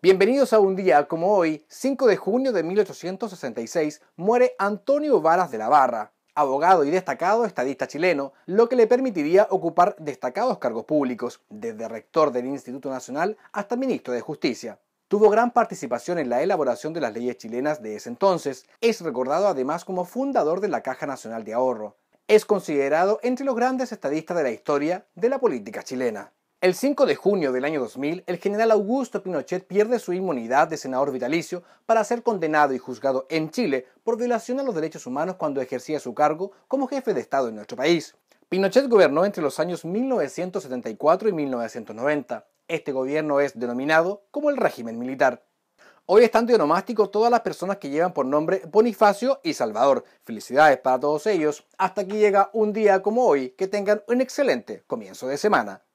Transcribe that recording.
Bienvenidos a un día como hoy, 5 de junio de 1866, muere Antonio Varas de la Barra, abogado y destacado estadista chileno, lo que le permitiría ocupar destacados cargos públicos, desde rector del Instituto Nacional hasta ministro de Justicia. Tuvo gran participación en la elaboración de las leyes chilenas de ese entonces, es recordado además como fundador de la Caja Nacional de Ahorro. Es considerado entre los grandes estadistas de la historia de la política chilena. El 5 de junio del año 2000, el general Augusto Pinochet pierde su inmunidad de senador vitalicio para ser condenado y juzgado en Chile por violación a los derechos humanos cuando ejercía su cargo como jefe de Estado en nuestro país. Pinochet gobernó entre los años 1974 y 1990. Este gobierno es denominado como el régimen militar. Hoy están de onomástico todas las personas que llevan por nombre Bonifacio y Salvador. Felicidades para todos ellos. Hasta aquí llega un día como hoy. Que tengan un excelente comienzo de semana.